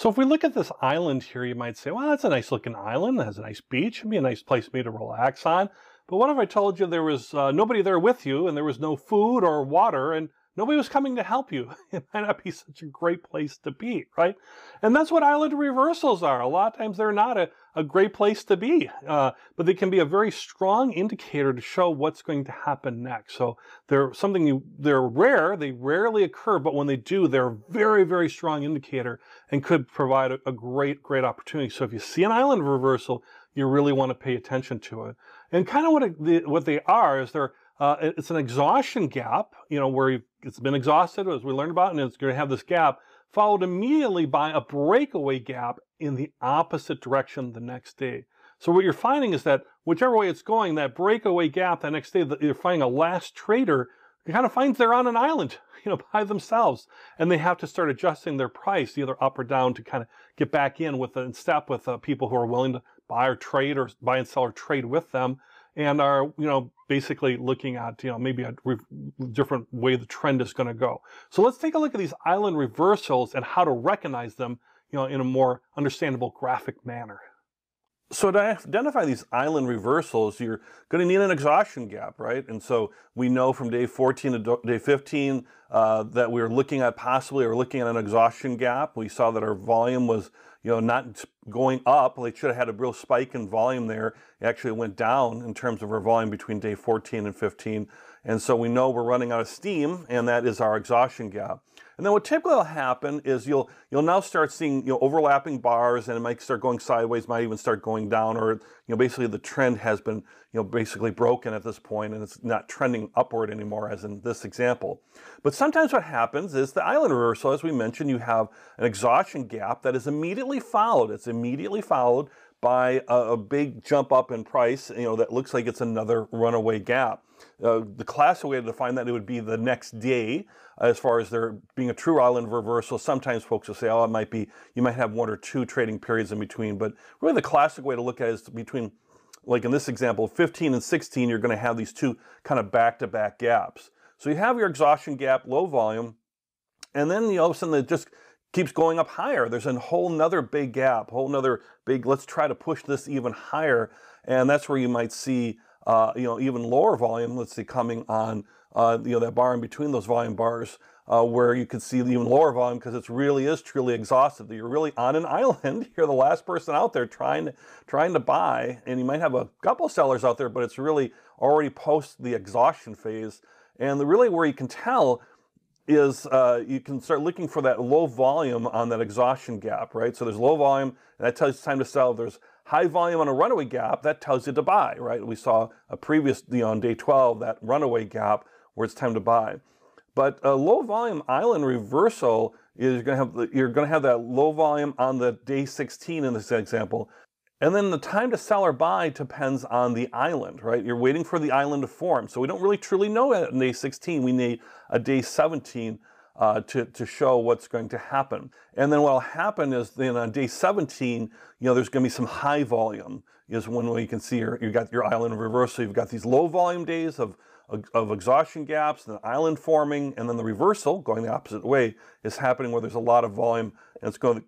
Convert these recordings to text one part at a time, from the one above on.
So if we look at this island here, you might say, well, that's a nice looking island. It has a nice beach. It'd be a nice place for me to relax on. But what if I told you there was uh, nobody there with you and there was no food or water and Nobody was coming to help you. It might not be such a great place to be, right? And that's what island reversals are. A lot of times they're not a, a great place to be, uh, but they can be a very strong indicator to show what's going to happen next. So they're something you, they're rare, they rarely occur, but when they do, they're a very, very strong indicator and could provide a, a great, great opportunity. So if you see an island reversal, you really want to pay attention to it. And kind of what, it, the, what they are is they're uh, it's an exhaustion gap, you know, where it's been exhausted, as we learned about, and it's going to have this gap followed immediately by a breakaway gap in the opposite direction the next day. So what you're finding is that whichever way it's going, that breakaway gap the next day, you're finding a last trader kind of finds they're on an island, you know, by themselves, and they have to start adjusting their price either up or down to kind of get back in with and uh, step with uh, people who are willing to buy or trade or buy and sell or trade with them and are, you know, basically looking at, you know, maybe a different way the trend is going to go. So let's take a look at these island reversals and how to recognize them, you know, in a more understandable graphic manner. So to identify these island reversals, you're going to need an exhaustion gap, right? And so we know from day 14 to day 15 uh, that we're looking at possibly or looking at an exhaustion gap. We saw that our volume was you know, not going up. They should have had a real spike in volume there. It actually went down in terms of our volume between day 14 and 15. And so we know we're running out of steam, and that is our exhaustion gap. And then what typically will happen is you'll you'll now start seeing you know, overlapping bars, and it might start going sideways, might even start going down, or you know basically the trend has been you know basically broken at this point, and it's not trending upward anymore, as in this example. But sometimes what happens is the island reversal, as we mentioned, you have an exhaustion gap that is immediately immediately followed. It's immediately followed by a, a, big jump up in price, you know, that looks like it's another runaway gap. Uh, the classic way to define that it would be the next day, as far as there being a true island reversal. Sometimes folks will say, oh, it might be, you might have one or two trading periods in between. But really, the classic way to look at it is between, like in this example, 15 and 16, you're going to have these two kind of back to back gaps. So you have your exhaustion gap, low volume, and then you know, all of a sudden it just keeps going up higher. There's a whole nother big gap, whole nother big, let's try to push this even higher. And that's where you might see, uh, you know, even lower volume, let's see, coming on, uh, you know, that bar in between those volume bars uh, where you could see even lower volume because it really is truly exhaustive. You're really on an island. You're the last person out there trying to, trying to buy, and you might have a couple sellers out there, but it's really already post the exhaustion phase. And the, really where you can tell is uh, you can start looking for that low volume on that exhaustion gap, right? So there's low volume, and that tells you time to sell. There's high volume on a runaway gap, that tells you to buy, right? We saw a previous, you know, on day 12, that runaway gap where it's time to buy. But a uh, low volume island reversal is you're going to have you're going to have that low volume on the day 16 in this example. And then the time to sell or buy depends on the island, right? You're waiting for the island to form. So we don't really truly know it on day 16. We need a day 17 uh, to, to show what's going to happen. And then what will happen is then on day 17, you know, there's going to be some high volume is one way you can see your, you've got your island reversal. So you've got these low volume days of, of exhaustion gaps, the island forming, and then the reversal going the opposite way is happening where there's a lot of volume and it's going to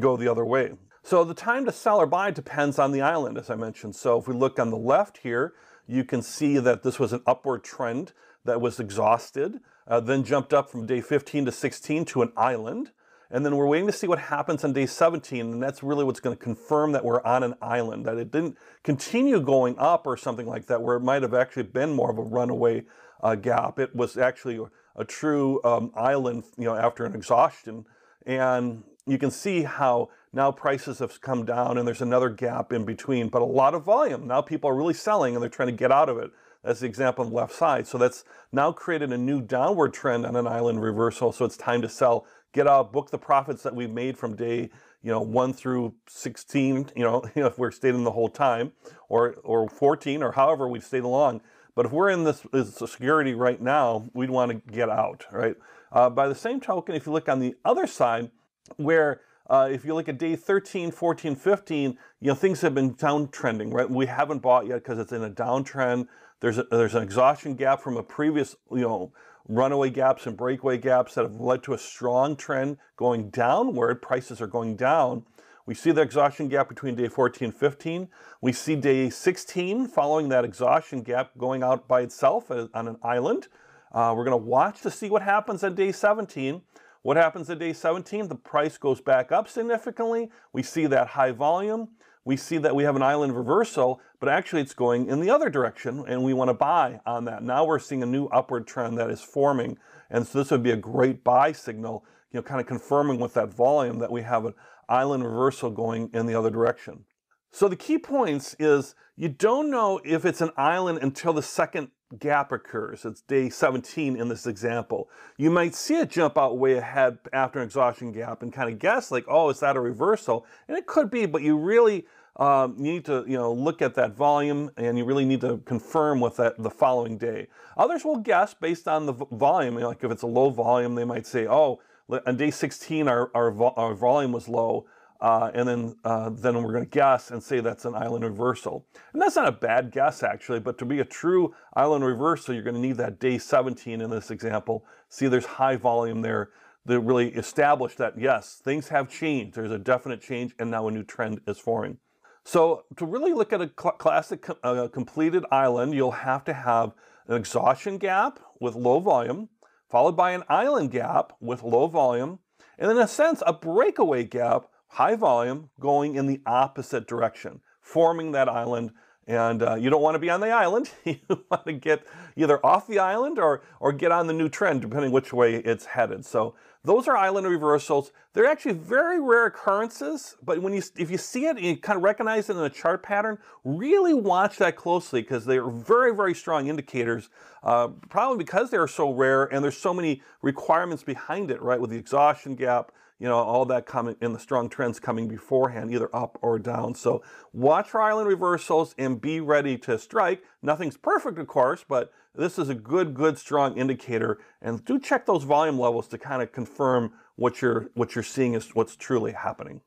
go the other way. So the time to sell or buy depends on the island, as I mentioned. So if we look on the left here, you can see that this was an upward trend that was exhausted, uh, then jumped up from day 15 to 16 to an island. And then we're waiting to see what happens on day 17, and that's really what's going to confirm that we're on an island, that it didn't continue going up or something like that, where it might have actually been more of a runaway uh, gap. It was actually a true um, island, you know, after an exhaustion. And you can see how now prices have come down and there's another gap in between, but a lot of volume. Now people are really selling and they're trying to get out of it. That's the example on the left side. So that's now created a new downward trend on an island reversal. So it's time to sell, get out, book the profits that we've made from day you know, 1 through 16, you know, you know, if we're staying the whole time, or, or 14, or however we've stayed along. But if we're in this, this security right now, we'd want to get out, right? Uh, by the same token, if you look on the other side, where uh, if you look at day 13, 14, 15, you know, things have been downtrending, right? We haven't bought yet because it's in a downtrend. There's, a, there's an exhaustion gap from a previous, you know, runaway gaps and breakaway gaps that have led to a strong trend going downward. Prices are going down. We see the exhaustion gap between day 14 and 15. We see day 16 following that exhaustion gap going out by itself uh, on an island. Uh, we're going to watch to see what happens on day 17. What happens at day 17? The price goes back up significantly. We see that high volume. We see that we have an island reversal, but actually it's going in the other direction and we want to buy on that. Now we're seeing a new upward trend that is forming. And so this would be a great buy signal, you know, kind of confirming with that volume that we have an island reversal going in the other direction. So the key points is you don't know if it's an island until the second gap occurs. It's day 17 in this example. You might see it jump out way ahead after an exhaustion gap and kind of guess like, oh, is that a reversal? And it could be, but you really um, need to you know look at that volume and you really need to confirm with that the following day. Others will guess based on the volume. like if it's a low volume, they might say, oh, on day 16 our, our, vo our volume was low. Uh, and then, uh, then we're going to guess and say that's an island reversal. And that's not a bad guess, actually, but to be a true island reversal, you're going to need that day 17 in this example. See, there's high volume there that really established that, yes, things have changed. There's a definite change, and now a new trend is forming. So to really look at a cl classic uh, completed island, you'll have to have an exhaustion gap with low volume, followed by an island gap with low volume, and in a sense, a breakaway gap high volume going in the opposite direction, forming that island. And uh, you don't want to be on the island. you want to get either off the island or, or get on the new trend, depending which way it's headed. So those are island reversals. They're actually very rare occurrences, but when you if you see it and you kind of recognize it in a chart pattern, really watch that closely because they are very, very strong indicators, uh, probably because they are so rare and there's so many requirements behind it, right, with the exhaustion gap, you know, all that coming and the strong trends coming beforehand, either up or down. So watch for island reversals and be ready to strike. Nothing's perfect, of course, but this is a good, good, strong indicator. And do check those volume levels to kind of confirm what you're what you're seeing is what's truly happening.